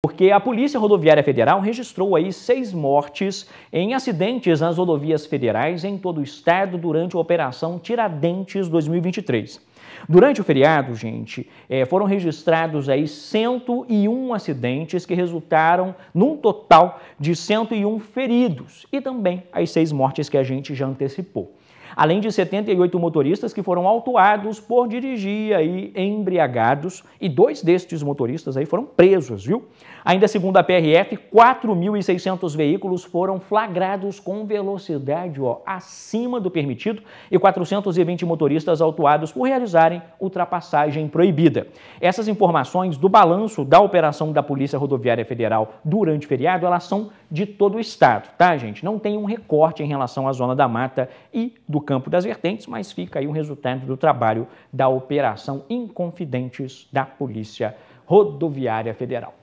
Porque a Polícia Rodoviária Federal registrou aí seis mortes em acidentes nas rodovias federais em todo o estado durante a Operação Tiradentes 2023. Durante o feriado, gente, eh, foram registrados aí 101 acidentes que resultaram num total de 101 feridos e também as seis mortes que a gente já antecipou além de 78 motoristas que foram autuados por dirigir aí embriagados e dois destes motoristas aí foram presos, viu? Ainda segundo a PRF, 4.600 veículos foram flagrados com velocidade ó, acima do permitido e 420 motoristas autuados por realizarem ultrapassagem proibida. Essas informações do balanço da operação da Polícia Rodoviária Federal durante o feriado, elas são de todo o estado, tá, gente? Não tem um recorte em relação à zona da mata e do campo das vertentes, mas fica aí um resultado do trabalho da Operação Inconfidentes da Polícia Rodoviária Federal.